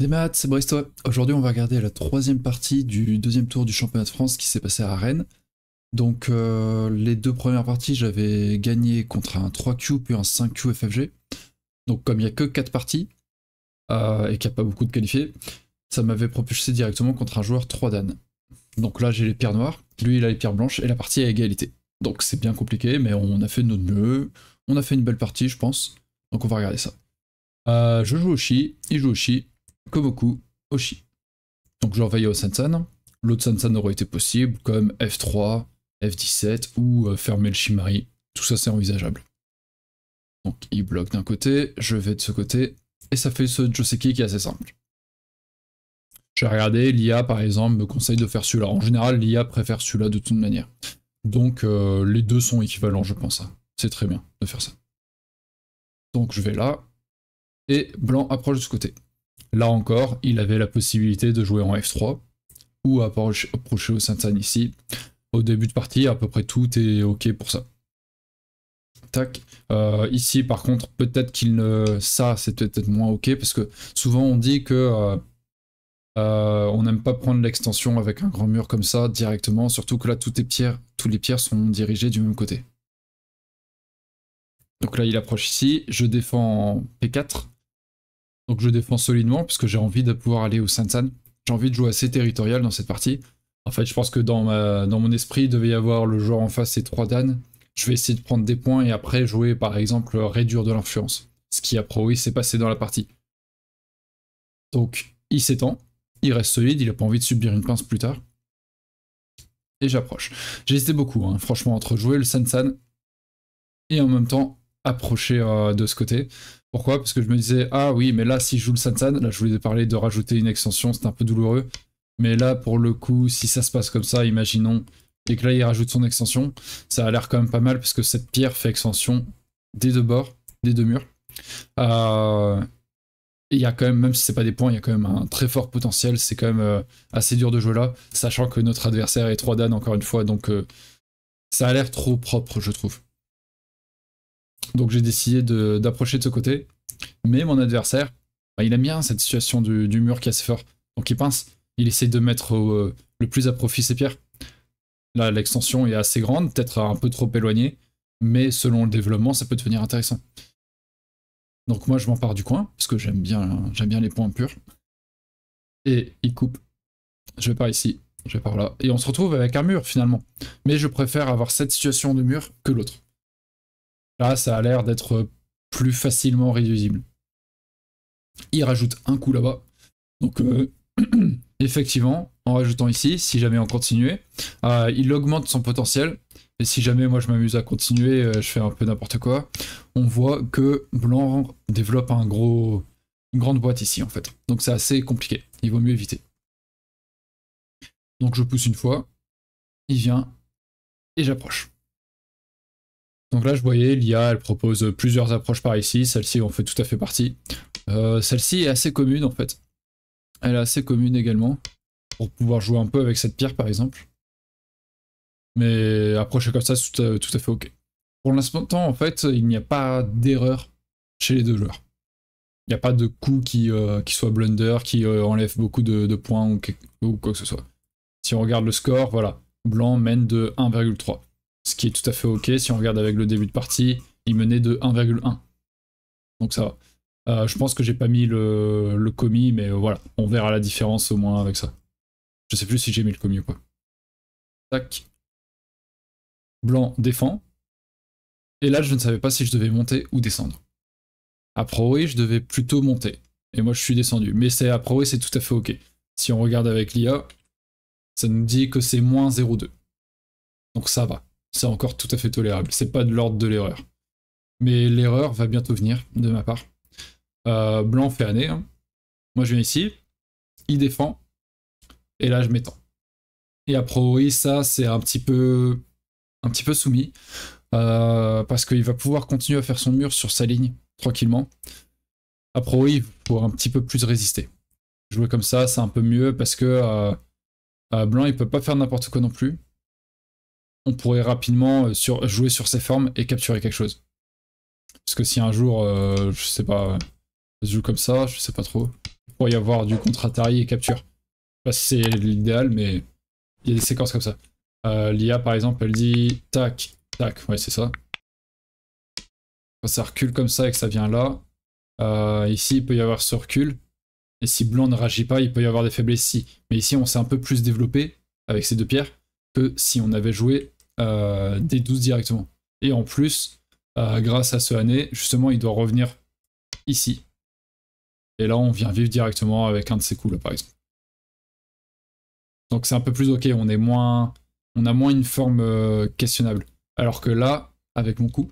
Des maths, c'est toi. Aujourd'hui, on va regarder la troisième partie du deuxième tour du championnat de France qui s'est passé à Rennes. Donc, euh, les deux premières parties, j'avais gagné contre un 3Q puis un 5Q FFG. Donc, comme il n'y a que 4 parties euh, et qu'il n'y a pas beaucoup de qualifiés, ça m'avait propulsé directement contre un joueur 3 Dan. Donc là, j'ai les pierres noires, lui, il a les pierres blanches et la partie est à égalité. Donc, c'est bien compliqué, mais on a fait notre mieux. On a fait une belle partie, je pense. Donc, on va regarder ça. Euh, je joue au chi, il joue au chi, Koboku, Oshi. Donc je veiller au Sansan. L'autre Sansan aurait été possible, comme F3, F17 ou euh, fermer le Shimari. Tout ça c'est envisageable. Donc il bloque d'un côté, je vais de ce côté, et ça fait ce Joseki qui est assez simple. J'ai regardé, l'IA par exemple me conseille de faire celui-là. En général, l'IA préfère celui-là de toute manière. Donc euh, les deux sont équivalents, je pense. C'est très bien de faire ça. Donc je vais là, et blanc approche de ce côté. Là encore, il avait la possibilité de jouer en F3 ou approcher au Saint-Saëns ici. Au début de partie, à peu près tout est ok pour ça. Tac. Euh, ici, par contre, peut-être qu'il ne. Ça, c'est peut-être moins ok parce que souvent on dit que. Euh, euh, on n'aime pas prendre l'extension avec un grand mur comme ça directement, surtout que là, toutes les pierres, toutes les pierres sont dirigées du même côté. Donc là, il approche ici. Je défends en P4. Donc je défends solidement parce que j'ai envie de pouvoir aller au Sansan. J'ai envie de jouer assez territorial dans cette partie. En fait, je pense que dans, mon esprit, il devait y avoir le joueur en face et trois Dan. Je vais essayer de prendre des points et après jouer, par exemple, réduire de l'influence. Ce qui, a priori, s'est passé dans la partie. Donc, il s'étend, il reste solide, il n'a pas envie de subir une pince plus tard. Et j'approche. J'ai hésité beaucoup, hein, franchement, entre jouer le Sansan et en même temps approcher euh, de ce côté. Pourquoi Parce que je me disais, ah oui, mais là, si je joue le Sansan, là, je voulais parler de rajouter une extension, c'est un peu douloureux. Mais là, pour le coup, si ça se passe comme ça, imaginons, et que là, il rajoute son extension, ça a l'air quand même pas mal, parce que cette pierre fait extension des deux bords, des deux murs. Euh, il y a quand même, même si c'est pas des points, il y a quand même un très fort potentiel. C'est quand même euh, assez dur de jouer là, sachant que notre adversaire est 3 Dan encore une fois, donc ça a l'air trop propre, je trouve. Donc j'ai décidé d'approcher de, ce côté. Mais mon adversaire, bah, il aime bien cette situation du, mur qui est assez fort. Donc il pince. Il essaie de mettre euh, le plus à profit ses pierres. Là, l'extension est assez grande, peut-être un peu trop éloignée. Mais selon le développement, ça peut devenir intéressant. Donc moi, je m'en pars du coin, parce que j'aime bien, j'aime bien les points purs. Et il coupe. Je vais par ici, je vais par là. Et on se retrouve avec un mur, finalement. Mais je préfère avoir cette situation de mur que l'autre ça a l'air d'être plus facilement réduisible. Il rajoute un coup là-bas. Donc, euh, effectivement, en rajoutant ici, si jamais on continuait, euh, il augmente son potentiel. Et si jamais moi je m'amuse à continuer, euh, je fais un peu n'importe quoi, on voit que Blanc développe un gros, une grande boîte ici en fait. Donc c'est assez compliqué, il vaut mieux éviter. Donc je pousse une fois, il vient, et j'approche. Donc là, je voyais, l'IA, elle propose plusieurs approches par ici. Celle-ci en fait tout à fait partie. Euh, celle-ci est assez commune, en fait. Elle est assez commune également, pour pouvoir jouer un peu avec cette pierre, par exemple. Mais approcher comme ça, c'est tout, à fait OK. Pour l'instant, en fait, il n'y a pas d'erreur chez les deux joueurs. Il n'y a pas de coup qui, euh, soit blunder, qui euh, enlève beaucoup de, points ou quoi que ce soit. Si on regarde le score, voilà. Blanc mène de 1,3. Ce qui est tout à fait ok. Si on regarde avec le début de partie, il menait de 1,1. Donc ça va. Euh, je pense que j'ai pas mis le, le commis, mais voilà, on verra la différence au moins avec ça. Je sais plus si j'ai mis le commis ou quoi. Tac. Blanc défend. Et là, je ne savais pas si je devais monter ou descendre. A priori, je devais plutôt monter. Et moi, je suis descendu. Mais c'est a priori, c'est tout à fait OK. Si on regarde avec l'IA, ça nous dit que c'est moins 0,2. Donc ça va c'est encore tout à fait tolérable. C'est pas de l'ordre de l'erreur. Mais l'erreur va bientôt venir de ma part. Euh, blanc fait année. Hein. Moi, je viens ici. Il défend. Et là, je m'étends. Et a priori, ça, c'est un petit peu, un petit peu soumis. Euh, parce qu'il va pouvoir continuer à faire son mur sur sa ligne, tranquillement. A priori, pour un petit peu plus résister. Jouer comme ça, c'est un peu mieux parce que euh, blanc, il peut pas faire n'importe quoi non plus on pourrait rapidement euh, jouer sur ces formes et capturer quelque chose. Parce que si un jour, euh, je sais pas, je joue comme ça, je sais pas trop, il pourrait y avoir du contre-Atari et capture. Je pas c'est l'idéal, mais il y a des séquences comme ça. Euh, L'IA, par exemple, elle dit tac, tac, ouais, c'est ça. ça recule comme ça et que ça vient là, ici, il peut y avoir ce recul. Et si blanc ne réagit pas, il peut y avoir des faiblesses ici. Mais ici, on s'est un peu plus développé avec ces deux pierres que si on avait joué euh, des 12 directement. Et en plus, euh, grâce à ce année, justement, il doit revenir ici. Et là, on vient vivre directement avec un de ses coups, là, par exemple. Donc c'est un peu plus ok, on est moins, on a moins une forme euh, questionnable. Alors que là, avec mon coup,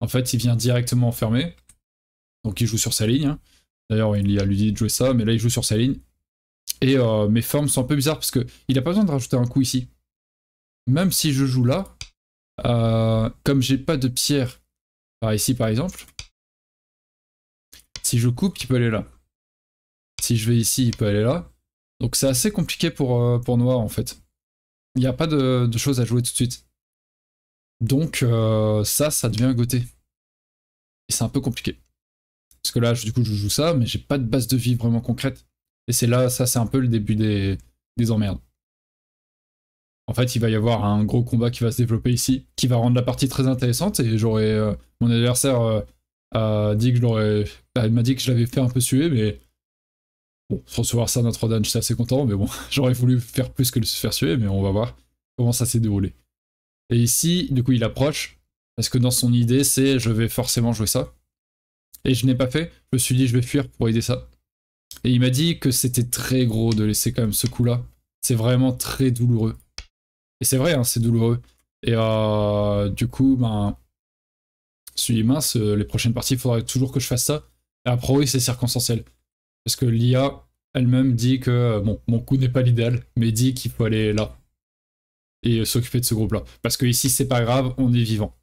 en fait, il vient directement enfermer. Donc il joue sur sa ligne. Hein. D'ailleurs, il a lui dit de jouer ça, mais là, il joue sur sa ligne. Et euh, mes formes sont un peu bizarres parce qu'il n'a pas besoin de rajouter un coup ici. Même si je joue là, euh, comme j'ai pas de pierre par ici par exemple, si je coupe, il peut aller là. Si je vais ici, il peut aller là. Donc c'est assez compliqué pour, euh, Noir en fait. Il n'y a pas de, choses à jouer tout de suite. Donc euh, ça, ça devient goté. Et c'est un peu compliqué. Parce que là, du coup, je joue ça, mais j'ai pas de base de vie vraiment concrète. Et c'est là, ça c'est un peu le début des, emmerdes. En fait, il va y avoir un gros combat qui va se développer ici, qui va rendre la partie très intéressante. Et j'aurais. Euh, mon adversaire euh, a bah, m'a dit que je l'avais fait un peu suer, mais. Bon, recevoir se voir ça Notre-Dame, j'étais assez content, mais bon, j'aurais voulu faire plus que le faire suer, mais on va voir comment ça s'est déroulé. Et ici, du coup, il approche, parce que dans son idée, c'est je vais forcément jouer ça. Et je n'ai pas fait, je me suis dit je vais fuir pour aider ça. Et il m'a dit que c'était très gros de laisser quand même ce coup-là. C'est vraiment très douloureux. Et c'est vrai, hein, c'est douloureux. Et euh, du coup, ben, suis dit mince, euh, les prochaines parties, il faudrait toujours que je fasse ça. Et après, oui, c'est circonstanciel. Parce que l'IA elle-même dit que, euh, bon, mon coup n'est pas l'idéal, mais dit qu'il faut aller là. Et s'occuper de ce groupe-là. Parce que ici, c'est pas grave, on est vivant.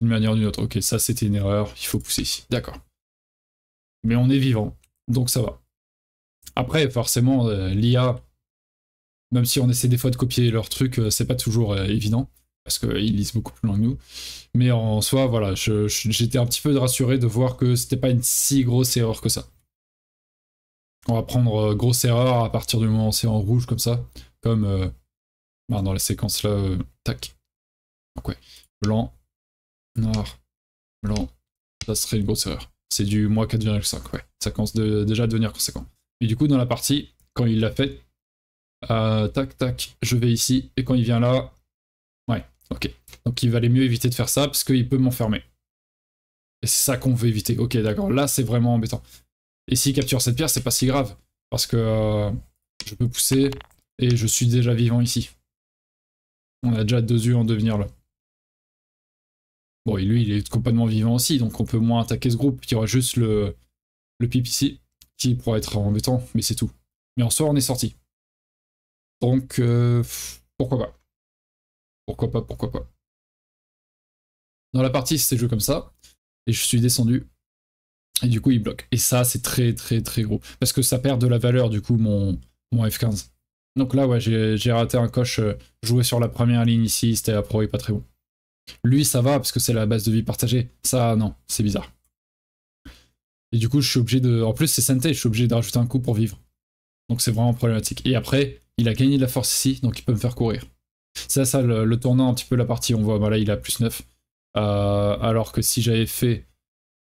D'une manière ou d'une autre. Ok, ça c'était une erreur, il faut pousser. ici. D'accord. Mais on est vivant, donc ça va. Après, forcément, euh, l'IA, même si on essaie des fois de copier leurs trucs, euh, c'est pas toujours euh, évident parce qu'ils lisent beaucoup plus loin que nous. Mais en soi, voilà, j'étais un petit peu rassuré de voir que c'était pas une si grosse erreur que ça. On va prendre grosse erreur à partir du moment où c'est en rouge comme ça, comme bah, dans la séquence là, tac. Donc ouais, blanc, noir, blanc, ça serait une grosse erreur. C'est du moins 4,5, ouais. Ça commence de, déjà à devenir conséquent. Et du coup, dans la partie, quand il l'a fait, euh, tac, tac, je vais ici, et quand il vient là, ouais, ok. Donc il valait mieux éviter de faire ça, parce qu'il peut m'enfermer. Et c'est ça qu'on veut éviter. Ok, d'accord, là c'est vraiment embêtant. Et s'il capture cette pierre, c'est pas si grave, parce que euh, je peux pousser, et je suis déjà vivant ici. On a déjà deux yeux en devenir là. Bon, et lui, il est complètement vivant aussi, donc on peut moins attaquer ce groupe. Il y aura juste le, le pip ici qui pourrait être embêtant, mais c'est tout. Mais en soi, on est sorti. Donc, euh, pourquoi pas Pourquoi pas, pourquoi pas Dans la partie, c'était joué comme ça, et je suis descendu, et du coup, il bloque. Et ça, c'est très, très, très gros. Parce que ça perd de la valeur, du coup, mon, F15. Donc là, ouais, j'ai raté un coche euh, joué sur la première ligne ici, c'était pro et pas très bon. Lui, ça va, parce que c'est la base de vie partagée. Ça, non, c'est bizarre. Et du coup, je suis obligé de. En plus, c'est santé. je suis obligé d'ajouter un coup pour vivre. Donc c'est vraiment problématique. Et après, il a gagné de la force ici, donc il peut me faire courir. C'est ça, ça le, tournant un petit peu la partie. On voit, voilà là, il a plus 9. Euh, alors que si j'avais fait.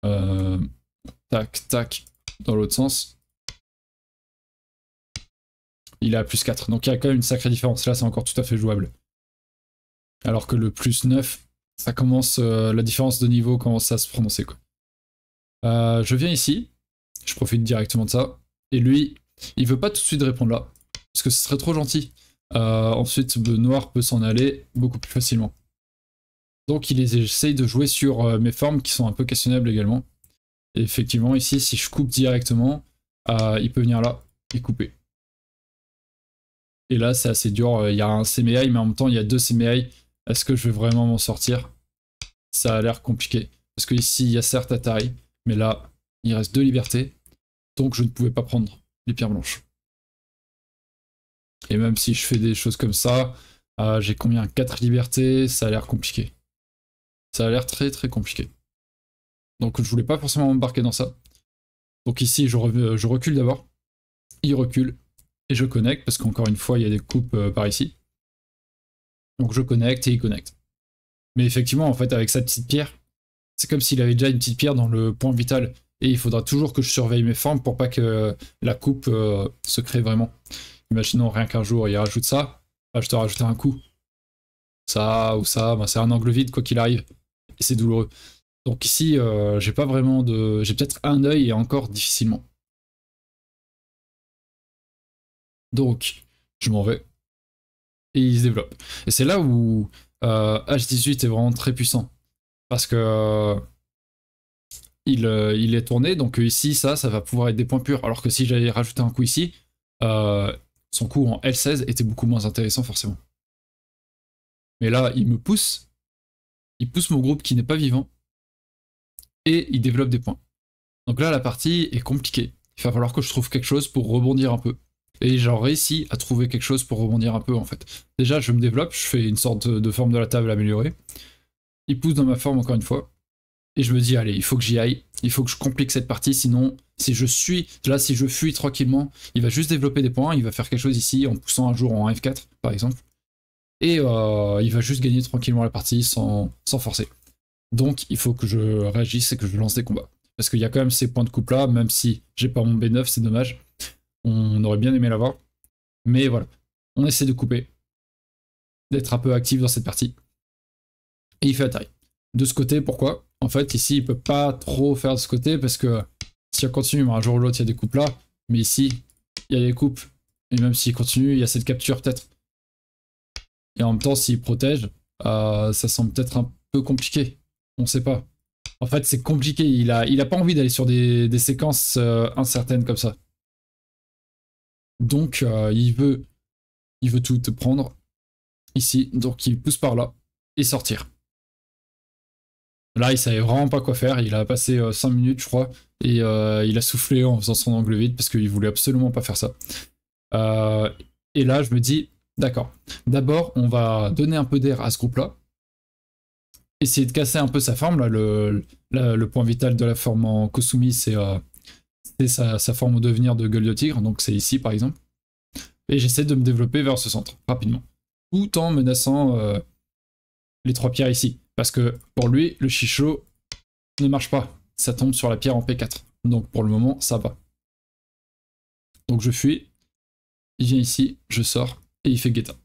Euh, tac, tac, dans l'autre sens. Il a plus 4. Donc il y a quand même une sacrée différence. Là, c'est encore tout à fait jouable. Alors que le plus 9, ça commence. Euh, la différence de niveau commence à se prononcer, quoi. Euh, je viens ici, je profite directement de ça. Et lui, il veut pas tout de suite répondre là, parce que ce serait trop gentil. Euh, ensuite, le noir peut s'en aller beaucoup plus facilement. Donc il essaye de jouer sur euh, mes formes qui sont un peu questionnables également. effectivement, ici, si je coupe directement, il peut venir là et couper. Et là, c'est assez dur. Il y a un CMEI, mais en même temps, il y a deux Semeai. Est-ce que je vais vraiment m'en sortir Ça a l'air compliqué. Parce qu'ici, il y a certes Atari. Mais là, il reste deux libertés, donc je ne pouvais pas prendre les pierres blanches. Et même si je fais des choses comme ça, euh, j'ai combien Quatre libertés, ça a l'air compliqué. Ça a l'air très très compliqué. Donc je voulais pas forcément m'embarquer dans ça. Donc ici, je, je recule d'abord. Il recule. Et je connecte, parce qu'encore une fois, il y a des coupes euh, par ici. Donc je connecte et il connecte. Mais effectivement, en fait, avec cette petite pierre, c'est comme s'il avait déjà une petite pierre dans le point vital. Et il faudra toujours que je surveille mes formes pour pas que la coupe euh, se crée vraiment. Imaginons rien qu'un jour il rajoute ça, ah, je te rajouter un coup. Ça ou ça, ben, c'est un angle vide quoi qu'il arrive. Et c'est douloureux. Donc ici, euh, j'ai pas vraiment de. J'ai peut-être un œil et encore difficilement. Donc, je m'en vais. Et il se développe. Et c'est là où H18 euh, est vraiment très puissant. Parce que euh, euh, il, est tourné, donc ici, ça, ça va pouvoir être des points purs. Alors que si j'avais rajouté un coup ici, euh, son coup en L16 était beaucoup moins intéressant forcément. Mais là, il me pousse, il pousse mon groupe qui n'est pas vivant, et il développe des points. Donc là, la partie est compliquée. Il va falloir que je trouve quelque chose pour rebondir un peu. Et j'en réussis à trouver quelque chose pour rebondir un peu en fait. Déjà, je me développe, je fais une sorte de forme de la table améliorée il pousse dans ma forme encore une fois. Et je me dis, allez, il faut que j'y aille, il faut que je complique cette partie, sinon, si je suis, là, si je fuis tranquillement, il va juste développer des points, il va faire quelque chose ici en poussant un jour en F4, par exemple. Et euh, il va juste gagner tranquillement la partie sans, sans forcer. Donc, il faut que je réagisse et que je lance des combats. Parce qu'il y a quand même ces points de coupe là, même si j'ai pas mon B9, c'est dommage. On aurait bien aimé l'avoir. Mais voilà, on essaie de couper, d'être un peu actif dans cette partie et il fait De ce côté, pourquoi En fait, ici, il peut pas trop faire de ce côté parce que si on continue, un jour ou l'autre, il y a des coupes là, mais ici, il y a des coupes. Et même s'il continue, il y a cette capture peut-être. Et en même temps, s'il protège, euh, ça semble peut-être un peu compliqué. On sait pas. En fait, c'est compliqué. Il a, pas envie d'aller sur des, séquences euh, incertaines comme ça. Donc, euh, il veut, il veut tout prendre ici. Donc, il pousse par là et sortir. Là, il savait vraiment pas quoi faire. Il a passé 5 euh, minutes, je crois, et euh, il a soufflé en faisant son angle vide parce qu'il voulait absolument pas faire ça. Euh, et là, je me dis, d'accord. D'abord, on va donner un peu d'air à ce groupe-là essayer de casser un peu sa forme. Là, le, point vital de la forme en Kosumi, c'est sa, forme au devenir de gueule de tigre, donc c'est ici par exemple. Et j'essaie de me développer vers ce centre, rapidement. Tout en menaçant trois pierres ici. Parce que pour lui, le chichot ne marche pas. Ça tombe sur la pierre en P4. Donc pour le moment, ça va. Donc je fuis, il vient ici, je sors, et il fait guetta.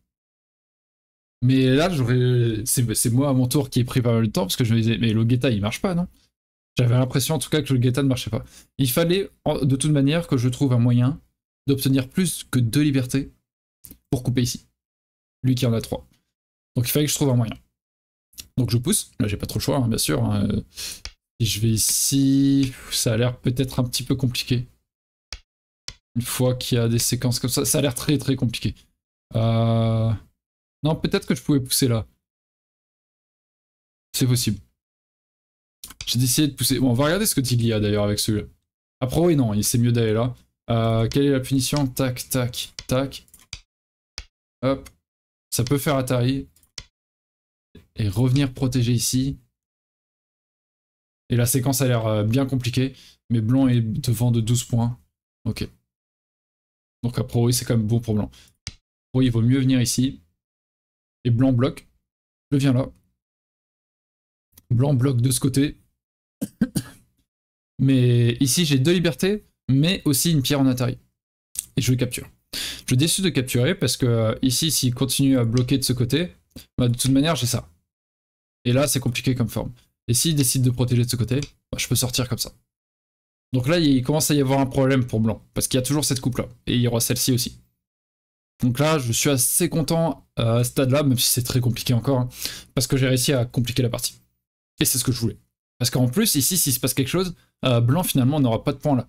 Mais là, j'aurais c'est moi à mon tour qui ai pris pas mal temps, parce que je me disais, mais le guetta, il marche pas, non J'avais l'impression en tout cas que le guetta ne marchait pas. Il fallait, de toute manière, que je trouve un moyen d'obtenir plus que deux libertés pour couper ici. Lui qui en a trois. Donc il fallait que je trouve un moyen. Donc je pousse, là j'ai pas trop le choix, hein, bien sûr. Hein. je vais ici, ça a l'air peut-être un petit peu compliqué. Une fois qu'il y a des séquences comme ça, ça a l'air très très compliqué. Euh, non, peut-être que je pouvais pousser là. C'est possible. J'ai décidé de pousser. Bon, on va regarder ce que dit a d'ailleurs avec celui-là. Après, ah, oui, non, il c'est mieux d'aller là. Euh, quelle est la punition Tac, tac, tac. Hop. Ça peut faire Atari et revenir protéger ici. Et la séquence a l'air euh, bien compliquée, mais blanc est devant de 12 points. Ok. Donc après, priori c'est quand même bon pour blanc. Oui, il vaut mieux venir ici. Et blanc bloque. Je viens là. Blanc bloque de ce côté. mais ici j'ai deux libertés, mais aussi une pierre en atari. Et je le capture. Je décide de capturer parce que euh, ici s'il continue à bloquer de ce côté, bah, de toute manière j'ai ça. Et là, c'est compliqué comme forme. Et s'il décide de protéger de ce côté, bah, je peux sortir comme ça. Donc là, il commence à y avoir un problème pour blanc, parce qu'il y a toujours cette coupe-là, et il y aura celle-ci aussi. Donc là, je suis assez content à ce stade-là, même si c'est très compliqué encore, hein, parce que j'ai réussi à compliquer la partie. Et c'est ce que je voulais. Parce qu'en plus, ici, s'il se passe quelque chose, euh, blanc finalement n'aura pas de points là.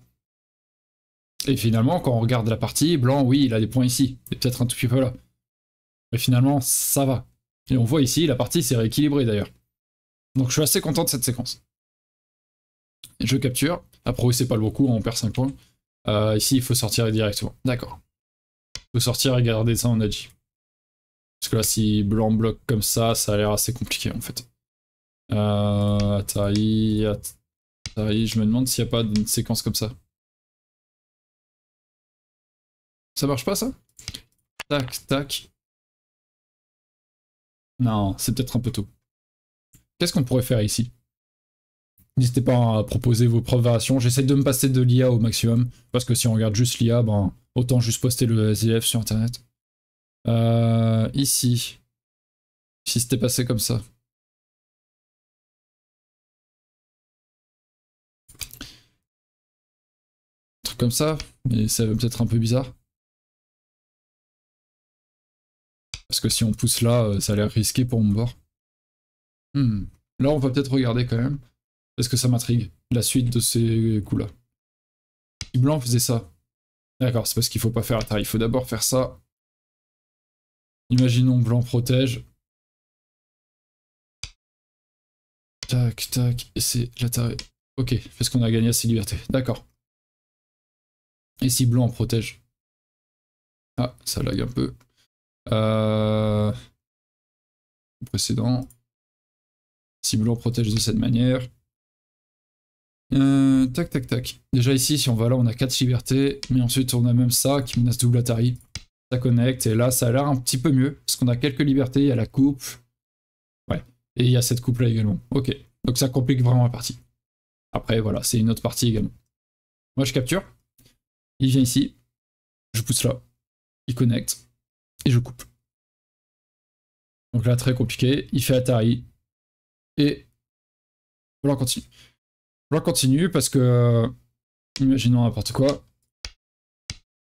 Et finalement, quand on regarde la partie, blanc, oui, il a des points ici, et peut-être un tout petit peu là. Mais finalement, ça va. Et on voit ici, la partie s'est rééquilibrée d'ailleurs. Donc je suis assez content de cette séquence. Je capture. Après, c'est pas le coup, hein, on perd 5 points. Euh, ici, il faut sortir directement. D'accord. Il faut sortir et garder ça, en a Parce que là, si blanc bloque comme ça, ça a l'air assez compliqué en fait. Euh, Atari, je me demande s'il n'y a pas une séquence comme ça. Ça marche pas ça Tac, tac. Non, c'est peut-être un peu tôt. Qu'est-ce qu'on pourrait faire ici N'hésitez pas à proposer vos propres variations. J'essaie de me passer de l'IA au maximum, parce que si on regarde juste l'IA, ben, autant juste poster le ZF sur Internet. Euh, ici, si c'était passé comme ça. Un truc comme ça, mais ça va peut-être un peu bizarre. Parce que si on pousse là, euh, ça a l'air risqué pour mon bord. Hmm. Là, on va peut-être regarder quand même. Parce que ça m'intrigue, la suite de ces coups-là. Si blanc faisait ça. D'accord, c'est parce qu'il faut pas faire attaque. Il faut d'abord faire ça. Imaginons blanc protège. Tac, tac, et c'est la tarée. Ok, parce qu'on a gagné assez de liberté. D'accord. Et si blanc protège Ah, ça lag un peu. Euh, précédent Précédent. l'on protège de cette manière. Euh, tac, tac, tac. Déjà ici, si on va là, on a quatre libertés. Mais ensuite, on a même ça qui menace double Atari. Ça connecte. Et là, ça a l'air un petit peu mieux. Parce qu'on a quelques libertés. Il y a la coupe. Ouais. Et il y a cette coupe-là également. Ok. Donc ça complique vraiment la partie. Après, voilà, c'est une autre partie également. Moi, je capture. Il vient ici. Je pousse là. Il connecte. Et je coupe. Donc là, très compliqué. Il fait Atari. Et on continue. On continue parce que, imaginons n'importe quoi,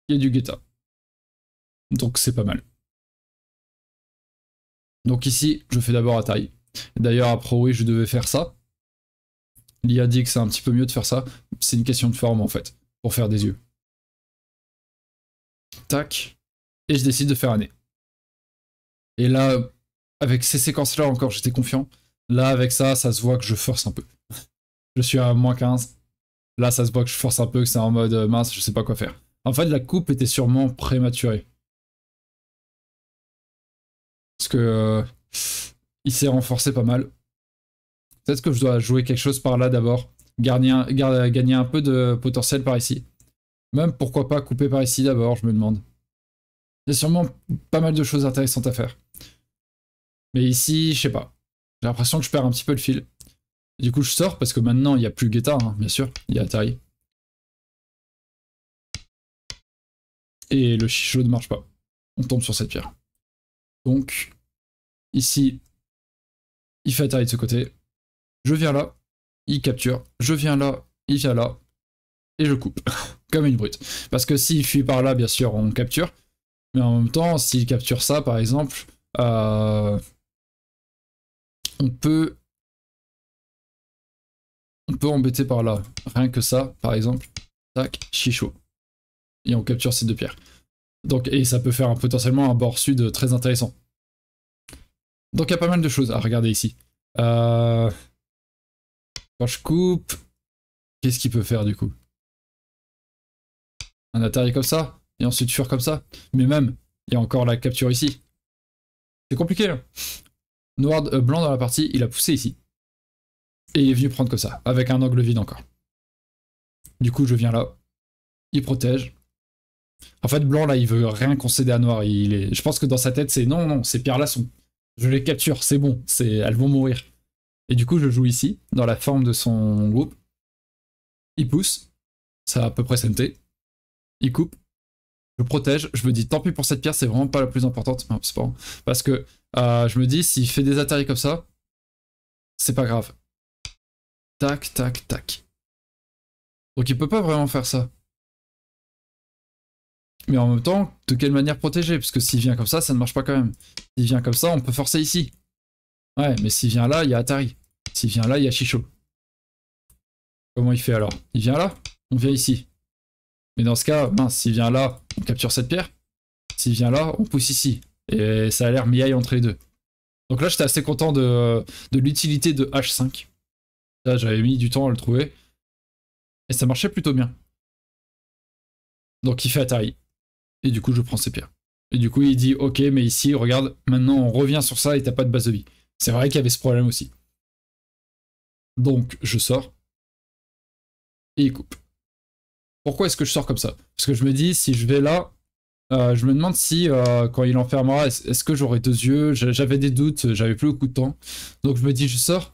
il y a du guetta. Donc c'est pas mal. Donc ici, je fais d'abord Atari. D'ailleurs, à Pro, oui, je devais faire ça. L'IA dit que c'est un petit peu mieux de faire ça. C'est une question de forme, en fait, pour faire des yeux. Tac et je décide de faire année. Et là, avec ces séquences-là encore, j'étais confiant. Là, avec ça, ça se voit que je force un peu. je suis à moins 15. Là, ça se voit que je force un peu, que c'est en mode euh, mince, je sais pas quoi faire. En fait, la coupe était sûrement prématurée. Parce que euh, il s'est renforcé pas mal. Peut-être que je dois jouer quelque chose par là d'abord. gagner un peu de potentiel par ici. Même pourquoi pas couper par ici d'abord, je me demande. Il y a sûrement pas mal de choses intéressantes à faire. Mais ici, je sais pas. J'ai l'impression que je perds un petit peu le fil. Du coup, je sors parce que maintenant, il n'y a plus Guetta, hein, bien sûr. Il y a Atari. Et le chichot ne marche pas. On tombe sur cette pierre. Donc, ici, il fait Atari de ce côté. Je viens là, il capture. Je viens là, il vient là. Et je coupe. Comme une brute. Parce que s'il fuit par là, bien sûr, on capture. Mais en même temps, s'il capture ça, par exemple, euh, on peut peut embêter par là. Rien que ça, par exemple. Tac, chichot. Et on capture ces deux pierres. Donc, et ça peut faire potentiellement un bord sud très intéressant. Donc il y a pas mal de choses à regarder ici. Euh, quand je coupe, qu'est-ce qu'il peut faire du coup Un atari comme ça et ensuite fuir comme ça. Mais même, il y a encore la capture ici. C'est compliqué hein. Noir euh, blanc dans la partie, il a poussé ici. Et il est venu prendre comme ça, avec un angle vide encore. Du coup, je viens là. Il protège. En fait, blanc là, il veut rien concéder à noir. Il est... Je pense que dans sa tête, c'est non, non, C'est Pierre là Je les capture, c'est bon, c'est... elles vont mourir. Et du coup, je joue ici, dans la forme de son groupe. Il pousse, ça à peu près santé. Il coupe, je protège, je me dis tant pis pour cette pierre, c'est vraiment pas la plus importante, parce que euh, je me dis s'il fait des Atari comme ça, c'est pas grave. Tac, tac, tac. Donc il peut pas vraiment faire ça. Mais en même temps, de quelle manière protéger Parce que s'il vient comme ça, ça ne marche pas quand même. S'il vient comme ça, on peut forcer ici. Ouais, mais s'il vient là, il y a Atari. S'il vient là, il y a Chicho. Comment il fait alors Il vient là On vient ici. Mais dans ce cas, mince, ben, s'il vient là, on capture cette pierre. S'il vient là, on pousse ici. Et ça a l'air miaille entre les deux. Donc là, j'étais assez content de, de l'utilité de H5. Là, j'avais mis du temps à le trouver. Et ça marchait plutôt bien. Donc il fait Atari. Et du coup, je prends ses pierres. Et du coup, il dit, ok, mais ici, regarde, maintenant, on revient sur ça et t'as pas de base de vie. C'est vrai qu'il y avait ce problème aussi. Donc, je sors. Et il coupe. Pourquoi est-ce que je sors comme ça Parce que je me dis, si je vais là, euh, je me demande si, euh, quand il enfermera, est-ce que j'aurai deux yeux J'avais des doutes, j'avais plus beaucoup de temps. Donc je me dis, je sors.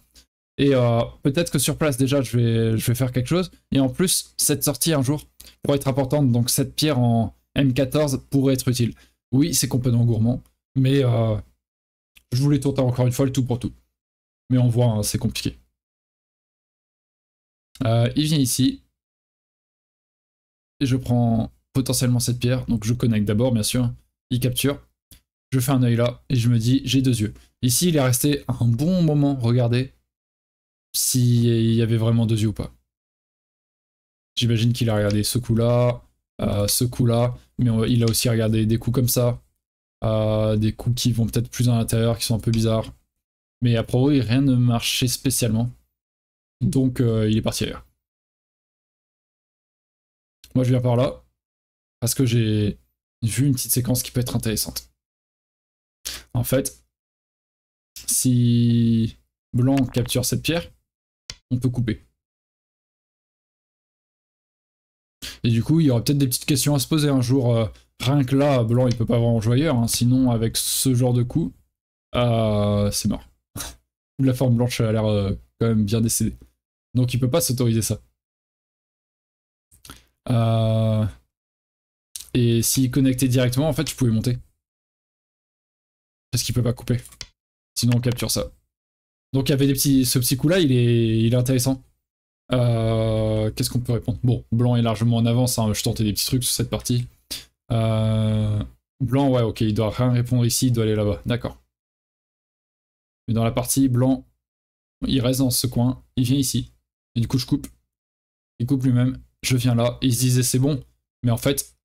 Et euh, peut-être que sur place, déjà, je vais, je vais faire quelque chose. Et en plus, cette sortie un jour pourrait être importante. Donc cette pierre en M14 pourrait être utile. Oui, c'est complètement gourmand. Mais je voulais tenter encore une fois le tout pour tout. Mais on voit, hein, c'est compliqué. il vient ici je prends potentiellement cette pierre. Donc je connecte d'abord, bien sûr. Il capture. Je fais un œil là et je me dis, j'ai deux yeux. Ici, il est resté un bon moment. Regardez s'il y avait vraiment deux yeux ou pas. J'imagine qu'il a regardé ce coup-là, euh, ce coup-là, mais il a aussi regardé des coups comme ça, euh, des coups qui vont peut-être plus à l'intérieur, qui sont un peu bizarres. Mais à propos rien ne marchait spécialement. Donc euh, il est parti ailleurs. Moi, je viens par là, parce que j'ai vu une petite séquence qui peut être intéressante. En fait, si blanc capture cette pierre, on peut couper. Et du coup, il y aurait peut-être des petites questions à se poser un jour. Euh, rien que là, blanc, il peut pas avoir en joyeur. sinon, avec ce genre de coup, euh, c'est mort. la forme blanche a l'air euh, quand même bien décédée. Donc, il peut pas s'autoriser ça. Euh, et s'il connectait directement, en fait, je pouvais monter. Parce qu'il peut pas couper. Sinon, on capture ça. Donc, il y avait des petits, ce petit coup-là, il est, il est intéressant. Euh, qu'est-ce qu'on peut répondre Bon, blanc est largement en avance. Hein. Je tentais des petits trucs sur cette partie. Euh, blanc, ouais, ok, il doit rien répondre ici, il doit aller là-bas. D'accord. Mais dans la partie, blanc, il reste dans ce coin, il vient ici. Et du coup, je coupe. Il coupe lui-même je viens là. ils se disaient c'est bon. Mais en fait,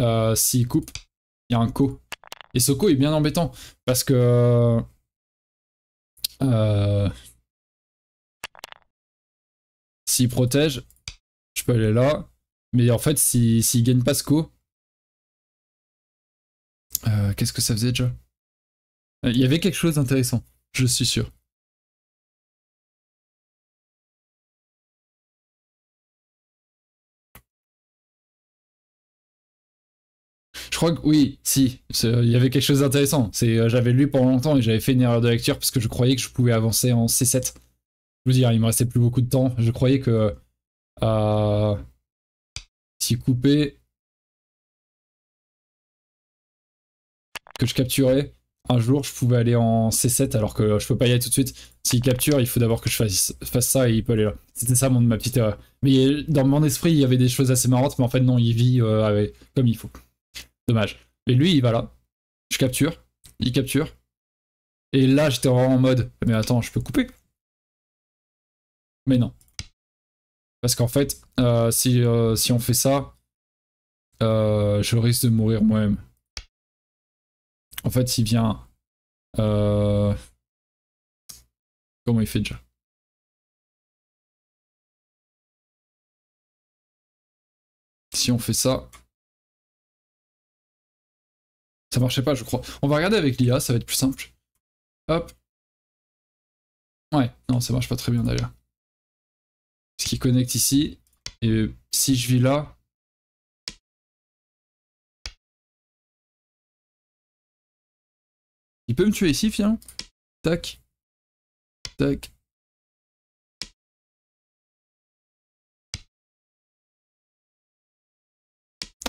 euh, s'il coupe, il y a un co. Et ce co est bien embêtant. Parce que... Euh, s'il protège, je peux aller là. Mais en fait, s'il gagne pas ce co... Euh, qu'est-ce que ça faisait déjà Il y avait quelque chose d'intéressant, je suis sûr. Je crois que oui, si, euh, il y avait quelque chose d'intéressant. Euh, j'avais lu pendant longtemps et j'avais fait une erreur de lecture parce que je croyais que je pouvais avancer en C7. Je vous dire, il me restait plus beaucoup de temps. Je croyais que euh, si coupé, que je capturais un jour, je pouvais aller en C7 alors que je peux pas y aller tout de suite. S'il capture, il faut d'abord que je fasse, ça et il peut aller là. C'était ça mon ma petite. erreur, Mais dans mon esprit, il y avait des choses assez marrantes, mais en fait non, il vit euh, comme il faut. Dommage. Et lui, il va là. Je capture. Il capture. Et là, j'étais en mode, mais attends, je peux couper Mais non. Parce qu'en fait, euh, euh, si, on fait ça, euh, je risque de mourir moi-même. En fait, s'il vient... Comment il fait déjà Si on fait ça, ça marchait pas, je crois. On va regarder avec l'IA, ça va être plus simple. Hop. Ouais, non, ça marche pas très bien d'ailleurs. est-ce qui connecte ici. Et si je vis là... Il peut me tuer ici, viens Tac. Tac.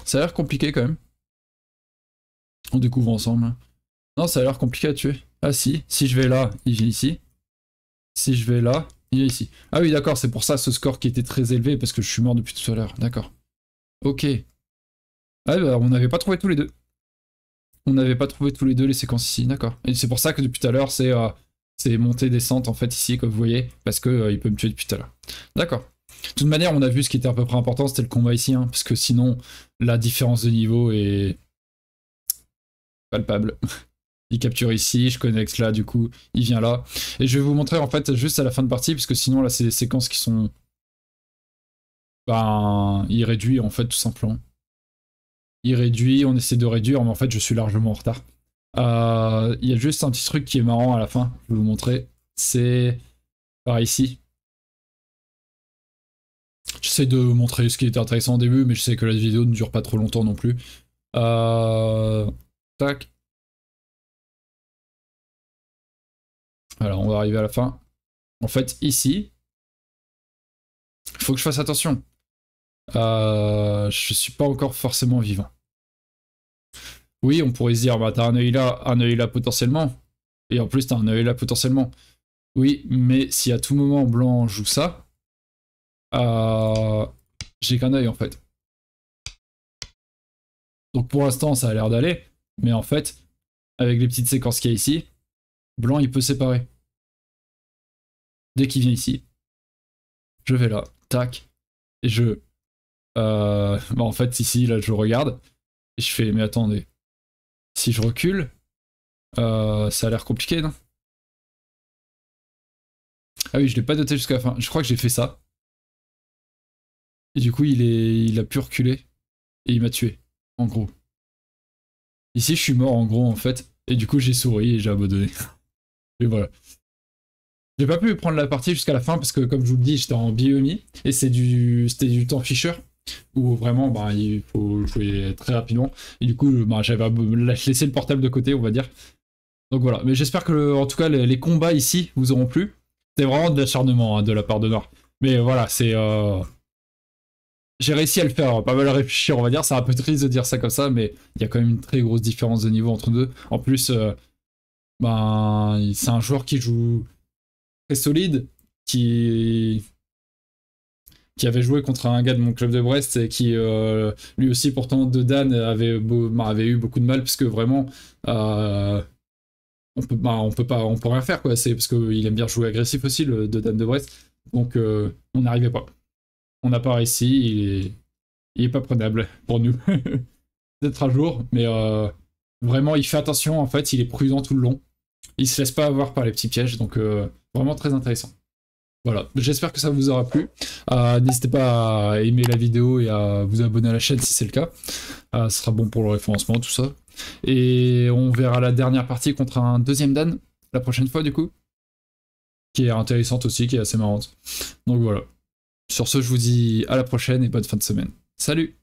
Ça a l'air compliqué quand même. On découvre ensemble. Hein. Non, ça a l'air compliqué à tuer. Ah si, si je vais là, il vient ici. Si je vais là, il vient ici. Ah oui, d'accord, c'est pour ça ce score qui était très élevé, parce que je suis mort depuis tout à l'heure. D'accord. Ok. Ah bah, on n'avait pas trouvé tous les deux. On n'avait pas trouvé tous les deux les séquences ici, d'accord. Et c'est pour ça que depuis tout à l'heure, c'est euh, montée, descente, en fait, ici, comme vous voyez, parce que euh, peut me tuer depuis tout à l'heure. D'accord. De toute manière, on a vu ce qui était à peu près important, c'était le combat ici, hein, parce que sinon, la différence de niveau est palpable. Il capture ici, je connecte là, du coup, il vient là. Et je vais vous montrer en fait juste à la fin de partie, parce que sinon là, c'est des séquences qui sont. Ben. Il réduit en fait, tout simplement. Il réduit, on essaie de réduire, mais en fait, je suis largement en retard. Euh, il y a juste un petit truc qui est marrant à la fin, je vais vous montrer. C'est par ici. J'essaie de montrer ce qui était intéressant au début, mais je sais que la vidéo ne dure pas trop longtemps non plus. Euh. Tac. Alors, on va arriver à la fin. En fait, ici, il faut que je fasse attention. Je euh, je suis pas encore forcément vivant. Oui, on pourrait se dire, bah, t'as un œil là, un œil là potentiellement. Et en plus, t'as un œil là potentiellement. Oui, mais si à tout moment blanc joue ça, euh, j'ai qu'un œil en fait. Donc pour l'instant, ça a l'air d'aller. Mais en fait, avec les petites séquences qu'il y a ici, blanc il peut séparer. Dès qu'il vient ici, je vais là, tac, et je... Euh, bah en fait ici, là je regarde, et je fais, mais attendez, si je recule, euh, ça a l'air compliqué, non Ah oui, je l'ai pas noté jusqu'à la fin, je crois que j'ai fait ça. Et du coup, il, est, il a pu reculer, et il m'a tué, en gros. Ici, je suis mort en gros, en fait. Et du coup, j'ai souri et j'ai abandonné. et voilà. J'ai pas pu prendre la partie jusqu'à la fin parce que, comme je vous le dis, j'étais en biomie et c'est du, c'était du temps fisher où vraiment bah, il faut jouer très rapidement. Et du coup, bah, j'avais laissé le portable de côté, on va dire. Donc voilà. Mais j'espère que, en tout cas, les, combats ici vous auront plu. C'était vraiment de l'acharnement hein, de la part de Nord. Mais voilà, c'est. Euh, j'ai réussi à le faire, pas mal à réfléchir, on va dire. C'est un peu triste de dire ça comme ça, mais il y a quand même une très grosse différence de niveau entre deux. En plus, euh, ben, c'est un joueur qui joue très solide, qui qui avait joué contre un gars de mon club de Brest et qui euh, lui aussi pourtant de Dan ben, avait, eu beaucoup de mal parce que vraiment euh, on peut ben, on peut pas on rien faire quoi c'est parce qu'il aime bien jouer agressif aussi le de Dan de Brest donc on n'arrivait pas on apparaît ici, il est, pas prenable pour nous. d'être à jour, mais euh, vraiment, il fait attention, en fait, il est prudent tout le long. Il se laisse pas avoir par les petits pièges, donc euh, vraiment très intéressant. Voilà, j'espère que ça vous aura plu. Euh, n'hésitez pas à aimer la vidéo et à vous abonner à la chaîne si c'est le cas. ce sera bon pour le référencement, tout ça. Et on verra la dernière partie contre un deuxième Dan, la prochaine fois du coup, qui est intéressante aussi, qui est assez marrante. Donc voilà. Sur ce, je vous dis à la prochaine et bonne fin de semaine. Salut